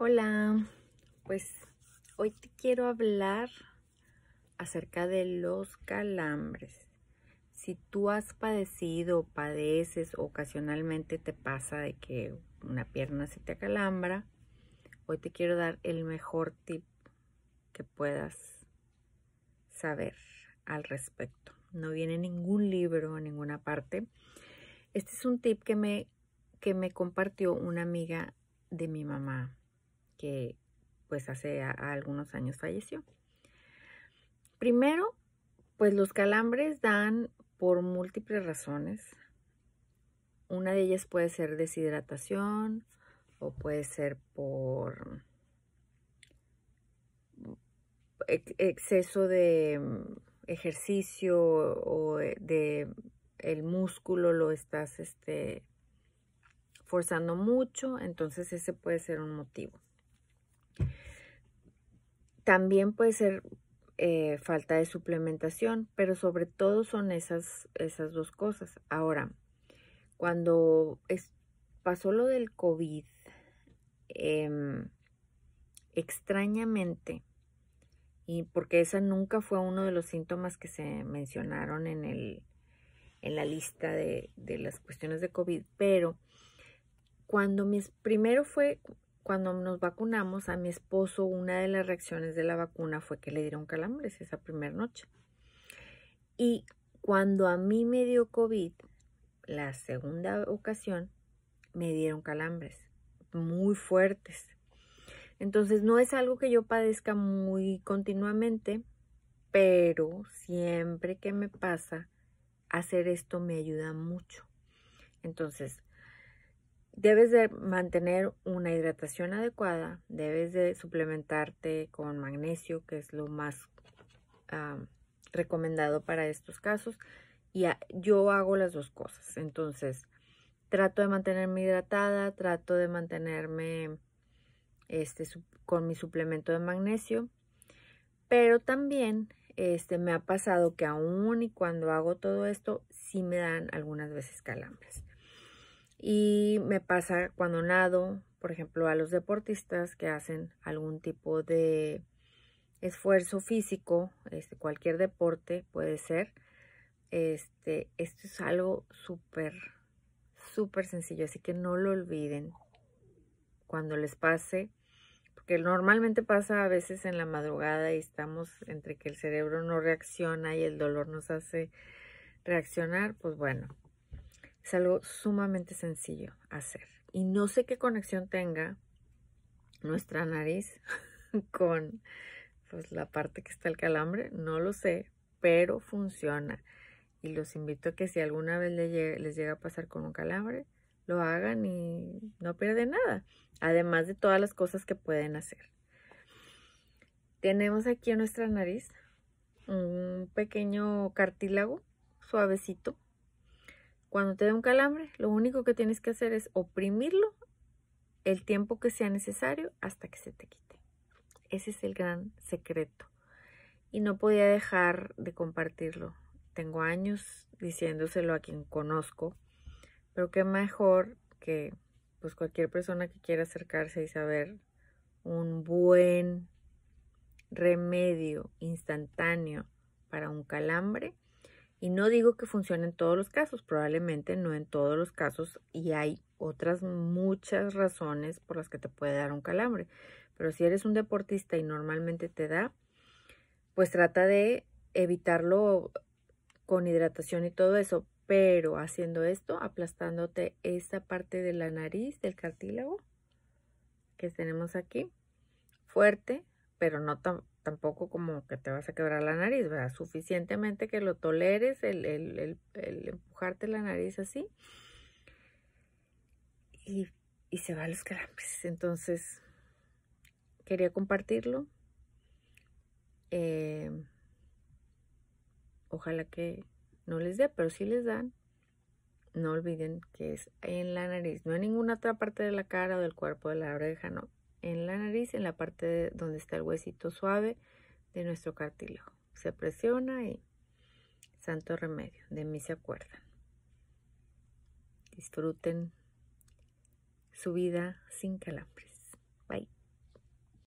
Hola, pues hoy te quiero hablar acerca de los calambres. Si tú has padecido, padeces, ocasionalmente te pasa de que una pierna se te acalambra, hoy te quiero dar el mejor tip que puedas saber al respecto. No viene ningún libro en ninguna parte. Este es un tip que que me compartió una amiga de mi mamá que pues hace algunos años falleció. Primero, pues los calambres dan por múltiples razones. Una de ellas puede ser deshidratación o puede ser por exceso de mm, ejercicio o e, de el músculo lo estás este, forzando mucho, entonces ese puede ser un motivo. También puede ser eh, falta de suplementación, pero sobre todo son esas, esas dos cosas. Ahora, cuando pasó lo del COVID, em, extrañamente, y porque esa nunca fue uno de los síntomas que se mencionaron en, el, en la lista de, de las cuestiones de COVID, pero cuando mis, primero fue cuando nos vacunamos, a mi esposo una de las reacciones de la vacuna fue que le dieron calambres esa primera noche. Y cuando a mí me dio COVID, la segunda ocasión, me dieron calambres muy fuertes. Entonces no es algo que yo padezca muy continuamente, pero siempre que me pasa, hacer esto me ayuda mucho. Entonces, Debes de mantener una hidratación adecuada, debes de suplementarte con magnesio, que es lo más recomendado para estos casos. Y yo hago las dos cosas. Entonces, trato de mantenerme hidratada, trato de mantenerme este, con mi suplemento de magnesio, pero también este, me ha pasado que aún y cuando hago todo esto, sí me dan algunas veces calambres. Y me pasa cuando nado, por ejemplo, a los deportistas que hacen algún tipo de esfuerzo físico, este, cualquier deporte puede ser. Este, esto es algo súper, súper sencillo, así que no lo olviden cuando les pase, porque normalmente pasa a veces en la madrugada y estamos entre que el cerebro no reacciona y el dolor nos hace reaccionar, pues bueno, es algo sumamente sencillo hacer. Y no sé qué conexión tenga nuestra nariz con pues, la parte que está el calambre, no lo sé, pero funciona. Y los invito a que si alguna vez les llega a pasar con un calambre, lo hagan y no pierden nada. Además de todas las cosas que pueden hacer. Tenemos aquí en nuestra nariz un pequeño cartílago suavecito cuando te dé un calambre, lo único que tienes que hacer es oprimirlo el tiempo que sea necesario hasta que se te quite. Ese es el gran secreto. Y no podía dejar de compartirlo. Tengo años diciéndoselo a quien conozco, pero qué mejor que pues cualquier persona que quiera acercarse y saber un buen remedio instantáneo para un calambre y no digo que funcione en todos los casos, probablemente no en todos los casos y hay otras muchas razones por las que te puede dar un calambre. Pero si eres un deportista y normalmente te da, pues trata de evitarlo con hidratación y todo eso, pero haciendo esto, aplastándote esa parte de la nariz, del cartílago que tenemos aquí, fuerte, pero no tan tampoco como que te vas a quebrar la nariz, ¿verdad? Suficientemente que lo toleres, el, empujarte la nariz así. Y, se va los calambres. Entonces, quería compartirlo. Eh, ojalá que no les dé, pero si les dan, no olviden que es en la nariz, no en ninguna otra parte de la cara o del cuerpo, de la oreja, no en la nariz, en la parte donde está el huesito suave de nuestro cartílago. Se presiona y santo remedio, de mí se acuerdan. Disfruten su vida sin calambres. Bye.